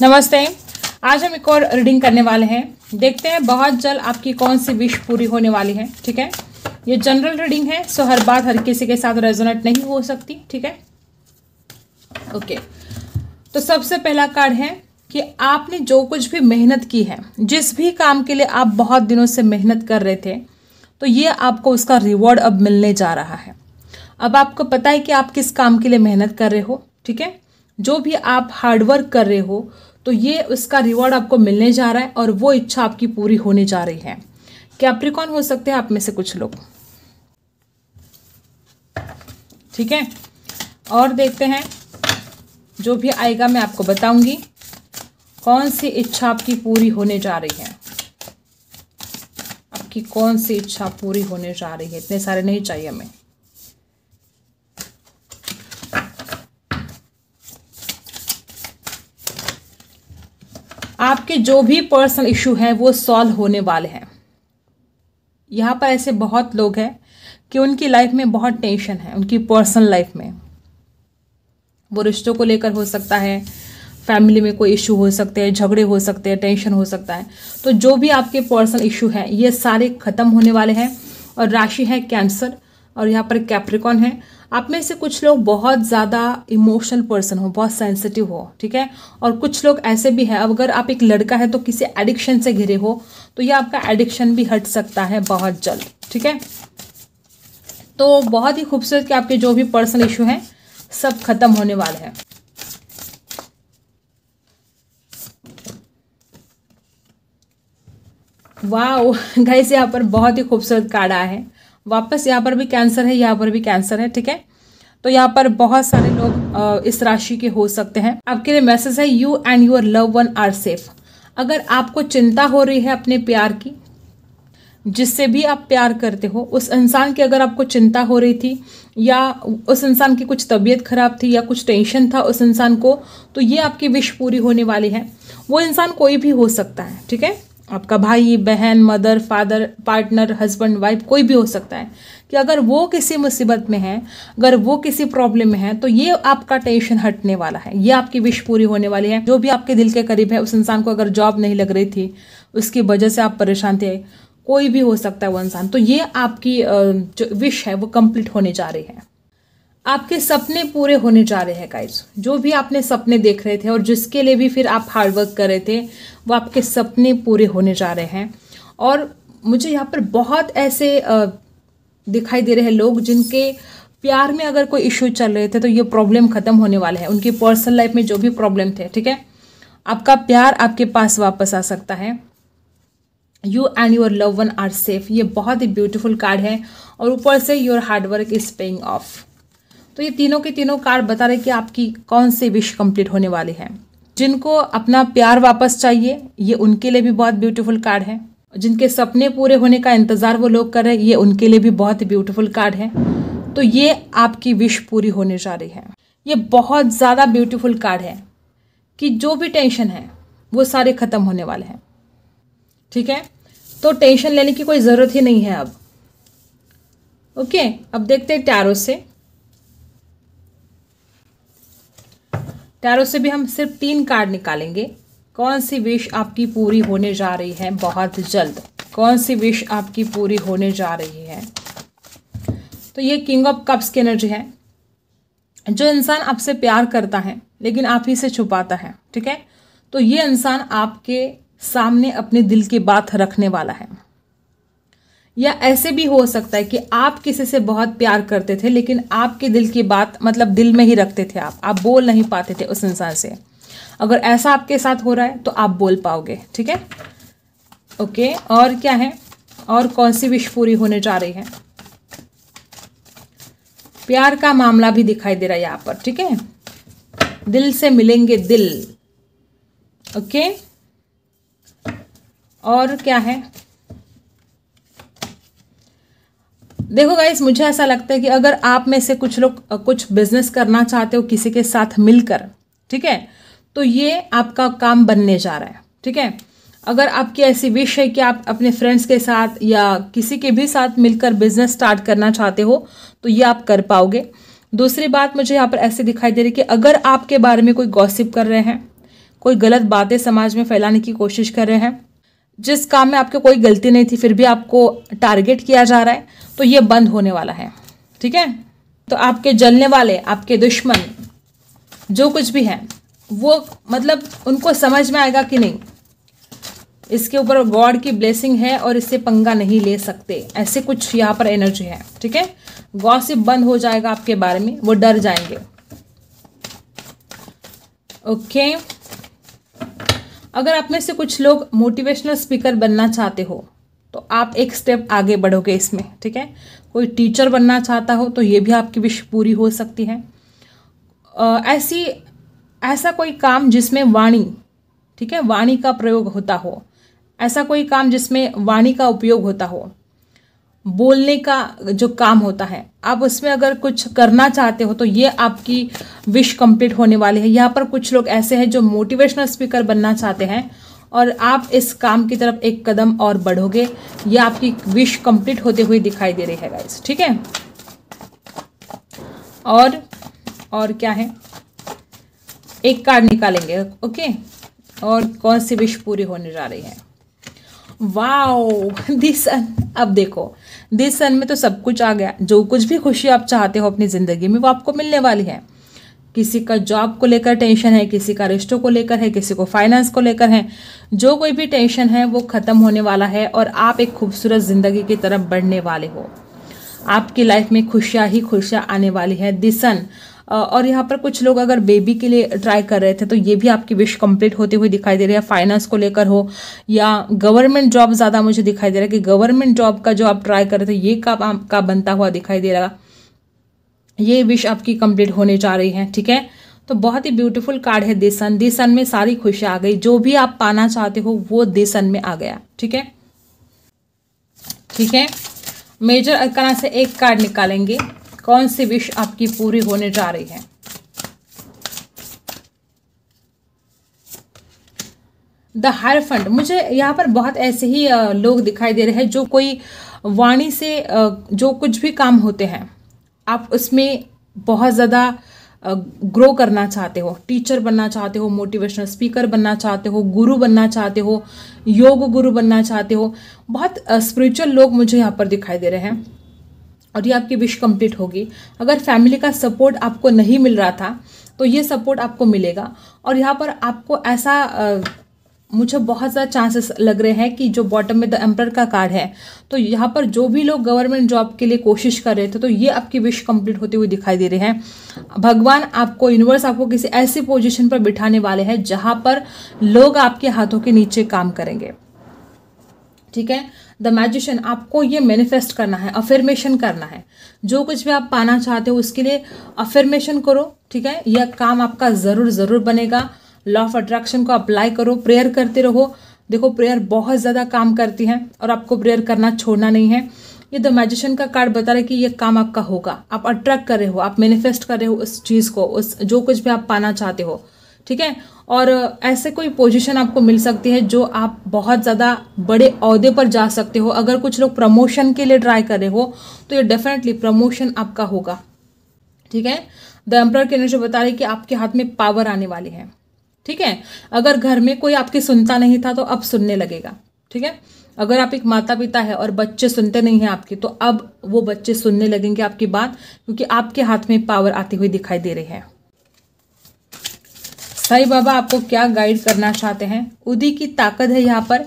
नमस्ते आज हम एक और रीडिंग करने वाले हैं देखते हैं बहुत जल्द आपकी कौन सी विश पूरी होने वाली है ठीक है ये जनरल रीडिंग है सो हर बात हर किसी के साथ रेजोनेट नहीं हो सकती ठीक है ओके तो सबसे पहला कार्ड है कि आपने जो कुछ भी मेहनत की है जिस भी काम के लिए आप बहुत दिनों से मेहनत कर रहे थे तो ये आपको उसका रिवॉर्ड अब मिलने जा रहा है अब आपको पता है कि आप किस काम के लिए मेहनत कर रहे हो ठीक है जो भी आप हार्डवर्क कर रहे हो तो ये उसका रिवॉर्ड आपको मिलने जा रहा है और वो इच्छा आपकी पूरी होने जा रही है कैप्रिकॉन हो सकते हैं आप में से कुछ लोग ठीक है और देखते हैं जो भी आएगा मैं आपको बताऊंगी कौन सी इच्छा आपकी पूरी होने जा रही है आपकी कौन सी इच्छा पूरी होने जा रही है इतने सारे नहीं चाहिए हमें आपके जो भी पर्सनल इशू हैं वो सॉल्व होने वाले हैं यहाँ पर ऐसे बहुत लोग हैं कि उनकी लाइफ में बहुत टेंशन है उनकी पर्सनल लाइफ में वो रिश्तों को लेकर हो सकता है फैमिली में कोई इशू हो सकते हैं झगड़े हो सकते हैं टेंशन हो सकता है तो जो भी आपके पर्सनल इशू हैं ये सारे ख़त्म होने वाले हैं और राशि है कैंसर और यहाँ पर कैप्रिकॉन है आप में से कुछ लोग बहुत ज़्यादा इमोशनल पर्सन हो बहुत सेंसिटिव हो ठीक है और कुछ लोग ऐसे भी हैं अगर आप एक लड़का है तो किसी एडिक्शन से घिरे हो तो यह आपका एडिक्शन भी हट सकता है बहुत जल्द ठीक है तो बहुत ही खूबसूरत कि आपके जो भी पर्सनल इशू हैं सब खत्म होने वाले हैं वाह गाइस यहाँ पर बहुत ही खूबसूरत कार्ड आया है वापस यहाँ पर भी कैंसर है यहाँ पर भी कैंसर है ठीक है तो यहाँ पर बहुत सारे लोग इस राशि के हो सकते हैं आपके लिए मैसेज है you and your love one are safe अगर आपको चिंता हो रही है अपने प्यार की जिससे भी आप प्यार करते हो उस इंसान की अगर आपको चिंता हो रही थी या उस इंसान की कुछ तबीयत खराब थी या कुछ टेंशन था उस इंसान को तो ये आपकी विश पूरी होने वाली है वो इंसान कोई भी हो सकता है ठीक है आपका भाई बहन mother father partner husband wife कोई भी हो सकता है कि अगर वो किसी मुसीबत में है अगर वो किसी प्रॉब्लम में है तो ये आपका टेंशन हटने वाला है ये आपकी विश पूरी होने वाली है जो भी आपके दिल के करीब है उस इंसान को अगर जॉब नहीं लग रही थी उसकी वजह से आप परेशान थे कोई भी हो सकता है वो इंसान तो ये आपकी जो विश है वो कंप्लीट होने जा रही है आपके सपने पूरे होने जा रहे हैं गाइज जो भी आपने सपने देख रहे थे और जिसके लिए भी फिर आप हार्डवर्क कर रहे थे वो आपके सपने पूरे होने जा रहे हैं और मुझे यहाँ पर बहुत ऐसे दिखाई दे रहे हैं लोग जिनके प्यार में अगर कोई इश्यू चल रहे थे तो ये प्रॉब्लम ख़त्म होने वाले हैं उनकी पर्सनल लाइफ में जो भी प्रॉब्लम थे ठीक है आपका प्यार आपके पास वापस आ सकता है you and your love one are safe ये बहुत ही ब्यूटीफुल कार्ड है और ऊपर से your hard work is paying off तो ये तीनों के तीनों कार्ड बता रहे कि आपकी कौन से विश कंप्लीट होने वाले हैं जिनको अपना प्यार वापस चाहिए ये उनके लिए भी बहुत ब्यूटीफुल कार्ड है जिनके सपने पूरे होने का इंतज़ार वो लोग कर रहे हैं ये उनके लिए भी बहुत ब्यूटीफुल कार्ड है तो ये आपकी विश पूरी होने जा रही है ये बहुत ज़्यादा ब्यूटीफुल कार्ड है कि जो भी टेंशन है वो सारे ख़त्म होने वाले हैं ठीक है तो टेंशन लेने की कोई ज़रूरत ही नहीं है अब ओके अब देखते हैं टैरो से टैरो से भी हम सिर्फ तीन कार्ड निकालेंगे कौन सी विश आपकी पूरी होने जा रही है बहुत जल्द कौन सी विश आपकी पूरी होने जा रही है तो ये किंग ऑफ कप्स की एनर्जी है जो इंसान आपसे प्यार करता है लेकिन आप ही से छुपाता है ठीक है तो ये इंसान आपके सामने अपने दिल की बात रखने वाला है या ऐसे भी हो सकता है कि आप किसी से बहुत प्यार करते थे लेकिन आपके दिल की बात मतलब दिल में ही रखते थे आप आप बोल नहीं पाते थे उस इंसान से अगर ऐसा आपके साथ हो रहा है तो आप बोल पाओगे ठीक है ओके और क्या है और कौन सी विश पूरी होने जा रही है प्यार का मामला भी दिखाई दे रहा है यहाँ पर ठीक है दिल से मिलेंगे दिल ओके और क्या है देखो गाइस मुझे ऐसा लगता है कि अगर आप में से कुछ लोग कुछ बिजनेस करना चाहते हो किसी के साथ मिलकर ठीक है तो ये आपका काम बनने जा रहा है ठीक है अगर आपकी ऐसी विश है कि आप अपने फ्रेंड्स के साथ या किसी के भी साथ मिलकर बिजनेस स्टार्ट करना चाहते हो तो ये आप कर पाओगे दूसरी बात मुझे यहाँ पर ऐसे दिखाई दे रही कि अगर आपके बारे में कोई गॉसिप कर रहे हैं कोई गलत बातें समाज में फैलाने की कोशिश कर रहे हैं जिस काम में आपके कोई गलती नहीं थी फिर भी आपको टारगेट किया जा रहा है तो ये बंद होने वाला है ठीक है तो आपके जलने वाले आपके दुश्मन जो कुछ भी है वो मतलब उनको समझ में आएगा कि नहीं इसके ऊपर गॉड की ब्लेसिंग है और इससे पंगा नहीं ले सकते ऐसे कुछ यहाँ पर एनर्जी है ठीक है गॉसिप बंद हो जाएगा आपके बारे में वो डर जाएंगे ओके okay. अगर आप में से कुछ लोग मोटिवेशनल स्पीकर बनना चाहते हो तो आप एक स्टेप आगे बढ़ोगे इसमें ठीक है कोई टीचर बनना चाहता हो तो ये भी आपकी विश पूरी हो सकती है आ, ऐसी ऐसा कोई काम जिसमें वाणी ठीक है वाणी का प्रयोग होता हो ऐसा कोई काम जिसमें वाणी का उपयोग होता हो बोलने का जो काम होता है आप उसमें अगर कुछ करना चाहते हो तो ये आपकी विश कंप्लीट होने वाली है यहाँ पर कुछ लोग ऐसे हैं जो मोटिवेशनल स्पीकर बनना चाहते हैं और आप इस काम की तरफ एक कदम और बढ़ोगे यह आपकी विश कंप्लीट होते हुए दिखाई दे रही है गाइस ठीक है और और क्या है एक कार्ड निकालेंगे ओके और कौन सी विश पूरी होने जा रही है वाओ दिस अब देखो दिस सन में तो सब कुछ आ गया जो कुछ भी खुशी आप चाहते हो अपनी ज़िंदगी में वो आपको मिलने वाली है किसी का जॉब को लेकर टेंशन है किसी का रिश्तों को लेकर है किसी को फाइनेंस को लेकर है जो कोई भी टेंशन है वो ख़त्म होने वाला है और आप एक खूबसूरत ज़िंदगी की तरफ बढ़ने वाले हो आपकी लाइफ में खुशियाँ ही खुशियाँ आने वाली है दिसन और यहाँ पर कुछ लोग अगर बेबी के लिए ट्राई कर रहे थे तो ये भी आपकी विश कंप्लीट होते हुए दिखाई दे रही है फाइनेंस को लेकर हो या गवर्नमेंट जॉब ज़्यादा मुझे दिखाई दे रहा है कि गवर्नमेंट जॉब का जो आप ट्राई कर रहे थे ये कब का बनता हुआ दिखाई दे रहा ये विश आपकी कंप्लीट होने जा रही है ठीक है तो बहुत ही ब्यूटीफुल कार्ड है देसन देसन में सारी खुशी आ गई जो भी आप पाना चाहते हो वो देसन में आ गया ठीक है ठीक है मेजर अरकाना से एक कार्ड निकालेंगे कौन सी विश आपकी पूरी होने जा रही है द हायर फंड मुझे यहाँ पर बहुत ऐसे ही लोग दिखाई दे रहे हैं जो कोई वाणी से जो कुछ भी काम होते हैं आप उसमें बहुत ज़्यादा ग्रो करना चाहते हो टीचर बनना चाहते हो मोटिवेशनल स्पीकर बनना चाहते हो गुरु बनना चाहते हो योग गुरु बनना चाहते हो बहुत स्पिरिचुअल लोग मुझे यहाँ पर दिखाई दे रहे हैं और ये आपकी विश कंप्लीट होगी अगर फैमिली का सपोर्ट आपको नहीं मिल रहा था तो ये सपोर्ट आपको मिलेगा और यहाँ पर आपको ऐसा आ, मुझे बहुत ज़्यादा चांसेस लग रहे हैं कि जो बॉटम में द एम्पर का कार्ड है तो यहाँ पर जो भी लोग गवर्नमेंट जॉब के लिए कोशिश कर रहे थे तो ये आपकी विश कंप्लीट होती हुई दिखाई दे रहे हैं भगवान आपको यूनिवर्स आपको किसी ऐसी पोजीशन पर बिठाने वाले हैं जहाँ पर लोग आपके हाथों के नीचे काम करेंगे ठीक है द मैजिशन आपको ये मैनिफेस्ट करना है अफर्मेशन करना है जो कुछ भी आप पाना चाहते हो उसके लिए अफर्मेशन करो ठीक है यह काम आपका ज़रूर ज़रूर बनेगा लॉ ऑफ अट्रैक्शन को अप्लाई करो प्रेयर करते रहो देखो प्रेयर बहुत ज़्यादा काम करती है और आपको प्रेयर करना छोड़ना नहीं है ये द मैजिशियन का कार्ड बता रहा है कि ये काम आपका होगा आप अट्रैक्ट कर रहे हो आप मैनिफेस्ट कर रहे हो उस चीज़ को उस जो कुछ भी आप पाना चाहते हो ठीक है और ऐसे कोई पोजीशन आपको मिल सकती है जो आप बहुत ज़्यादा बड़े अहदे पर जा सकते हो अगर कुछ लोग प्रमोशन के लिए ट्राई कर रहे हो तो ये डेफिनेटली प्रमोशन आपका होगा ठीक है द एम्पर के एनर्जी बता रही कि आपके हाथ में पावर आने वाली है ठीक है अगर घर में कोई आपकी सुनता नहीं था तो अब सुनने लगेगा ठीक है अगर आप एक माता पिता है और बच्चे सुनते नहीं हैं आपके तो अब वो बच्चे सुनने लगेंगे आपकी बात क्योंकि आपके हाथ में पावर आती हुई दिखाई दे रही है साई बाबा आपको क्या गाइड करना चाहते हैं उदी की ताकत है यहाँ पर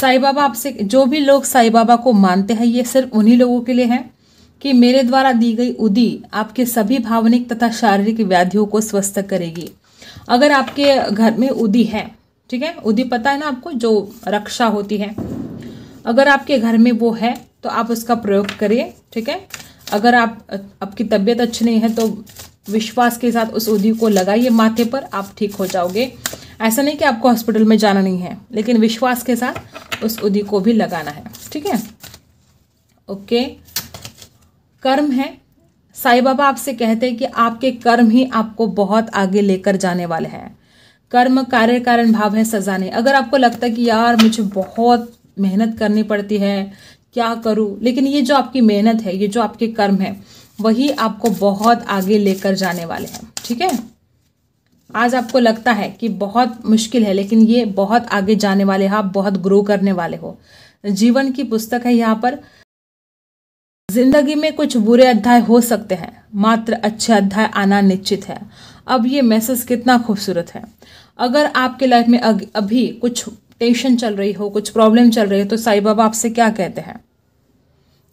साई बाबा आपसे जो भी लोग साई बाबा को मानते हैं ये सिर्फ उन्हीं लोगों के लिए है कि मेरे द्वारा दी गई उदी आपके सभी भावनिक तथा शारीरिक व्याधियों को स्वस्थ करेगी अगर आपके घर में उदी है ठीक है उदी पता है ना आपको जो रक्षा होती है अगर आपके घर में वो है तो आप उसका प्रयोग करिए ठीक है अगर आप आपकी तबीयत अच्छी नहीं है तो विश्वास के साथ उस उदी को लगाइए माथे पर आप ठीक हो जाओगे ऐसा नहीं कि आपको हॉस्पिटल में जाना नहीं है लेकिन विश्वास के साथ उस उदी को भी लगाना है ठीक है ओके कर्म है साई बाबा आपसे कहते हैं कि आपके कर्म ही आपको बहुत आगे लेकर जाने वाले हैं कर्म कार्य कारण भाव है सजा नहीं अगर आपको लगता है कि यार मुझे बहुत मेहनत करनी पड़ती है क्या करूँ लेकिन ये जो आपकी मेहनत है ये जो आपके कर्म है वही आपको बहुत आगे लेकर जाने वाले हैं ठीक है आज आपको लगता है कि बहुत मुश्किल है लेकिन ये बहुत आगे जाने वाले हैं आप बहुत ग्रो करने वाले हो जीवन की पुस्तक है यहाँ पर जिंदगी में कुछ बुरे अध्याय हो सकते हैं मात्र अच्छे अध्याय आना निश्चित है अब ये मैसेज कितना खूबसूरत है अगर आपके लाइफ में अभी कुछ टेंशन चल रही हो कुछ प्रॉब्लम चल रही हो तो साई बाबा आपसे क्या कहते हैं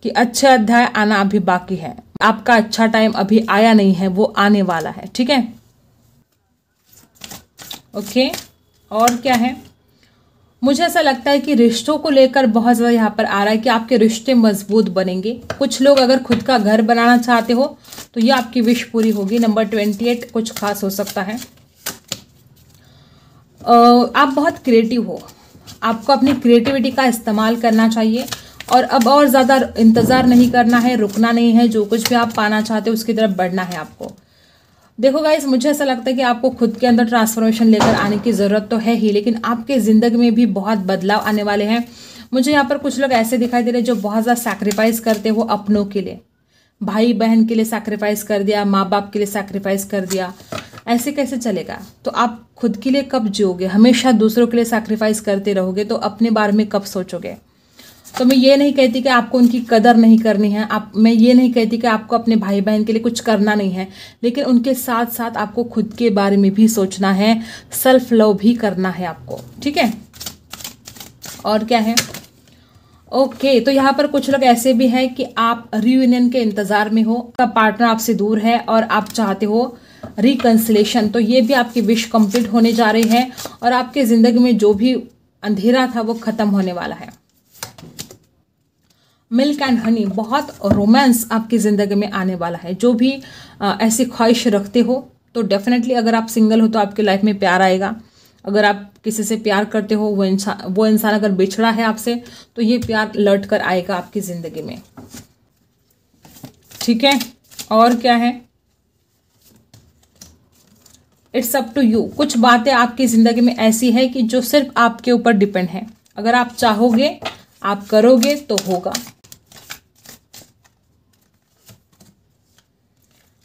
कि अच्छे अध्याय आना अभी बाकी है आपका अच्छा टाइम अभी आया नहीं है वो आने वाला है ठीक है ओके और क्या है मुझे ऐसा लगता है कि रिश्तों को लेकर बहुत ज़्यादा यहाँ पर आ रहा है कि आपके रिश्ते मजबूत बनेंगे कुछ लोग अगर खुद का घर बनाना चाहते हो तो ये आपकी विश पूरी होगी नंबर ट्वेंटी एट कुछ खास हो सकता है आप बहुत क्रिएटिव हो आपको अपनी क्रिएटिविटी का इस्तेमाल करना चाहिए और अब और ज़्यादा इंतज़ार नहीं करना है रुकना नहीं है जो कुछ भी आप पाना चाहते हो उसकी तरफ बढ़ना है आपको देखो गाइस मुझे ऐसा लगता है कि आपको खुद के अंदर ट्रांसफॉर्मेशन लेकर आने की ज़रूरत तो है ही लेकिन आपके ज़िंदगी में भी बहुत बदलाव आने वाले हैं मुझे यहाँ पर कुछ लोग ऐसे दिखाई दे रहे हैं जो बहुत ज़्यादा सैक्रीफाइस करते हो अपनों के लिए भाई बहन के लिए सैक्रीफाइस कर दिया माँ बाप के लिए सैक्रीफाइस कर दिया ऐसे कैसे चलेगा तो आप खुद के लिए कब जियोगे हमेशा दूसरों के लिए सैक्रीफाइस करते रहोगे तो अपने बारे में कब सोचोगे तो मैं ये नहीं कहती कि आपको उनकी कदर नहीं करनी है आप मैं ये नहीं कहती कि आपको अपने भाई बहन के लिए कुछ करना नहीं है लेकिन उनके साथ साथ आपको खुद के बारे में भी सोचना है सेल्फ लव भी करना है आपको ठीक है और क्या है ओके तो यहाँ पर कुछ लोग ऐसे भी हैं कि आप रीयूनियन के इंतज़ार में हो का पार्टनर आपसे दूर है और आप चाहते हो रिकन्सलेशन तो ये भी आपकी विश कंप्लीट होने जा रही है और आपके ज़िंदगी में जो भी अंधेरा था वो ख़त्म होने वाला है मिल्क एंड हनी बहुत रोमांस आपकी ज़िंदगी में आने वाला है जो भी आ, ऐसी ख्वाहिश रखते हो तो डेफिनेटली अगर आप सिंगल हो तो आपकी लाइफ में प्यार आएगा अगर आप किसी से प्यार करते हो वो इंसान वो इंसान अगर बिछड़ा है आपसे तो ये प्यार लौट कर आएगा आपकी ज़िंदगी में ठीक है और क्या है इट्स अप टू यू कुछ बातें आपकी ज़िंदगी में ऐसी है कि जो सिर्फ आपके ऊपर डिपेंड है अगर आप चाहोगे आप करोगे तो होगा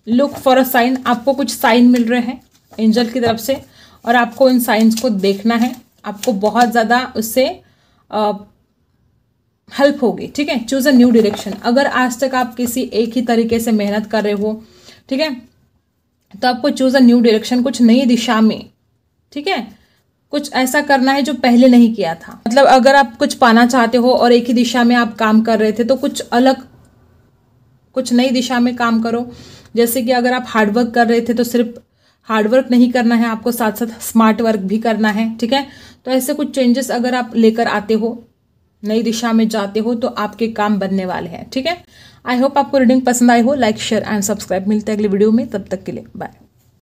लुक फॉर अ साइन आपको कुछ साइन मिल रहे हैं एंजल की तरफ से और आपको इन साइंस को देखना है आपको बहुत ज़्यादा उससे हेल्प होगी ठीक है चूज़ अ न्यू डायरेक्शन अगर आज तक आप किसी एक ही तरीके से मेहनत कर रहे हो ठीक है तो आपको चूज़ अ न्यू डायरेक्शन कुछ नई दिशा में ठीक है कुछ ऐसा करना है जो पहले नहीं किया था मतलब अगर आप कुछ पाना चाहते हो और एक ही दिशा में आप काम कर रहे थे तो कुछ अलग कुछ नई दिशा में काम करो जैसे कि अगर आप हार्डवर्क कर रहे थे तो सिर्फ हार्डवर्क नहीं करना है आपको साथ साथ स्मार्ट वर्क भी करना है ठीक है तो ऐसे कुछ चेंजेस अगर आप लेकर आते हो नई दिशा में जाते हो तो आपके काम बनने वाले हैं ठीक है आई होप आपको रीडिंग पसंद आई हो लाइक शेयर एंड सब्सक्राइब मिलते हैं अगले वीडियो में तब तक के लिए बाय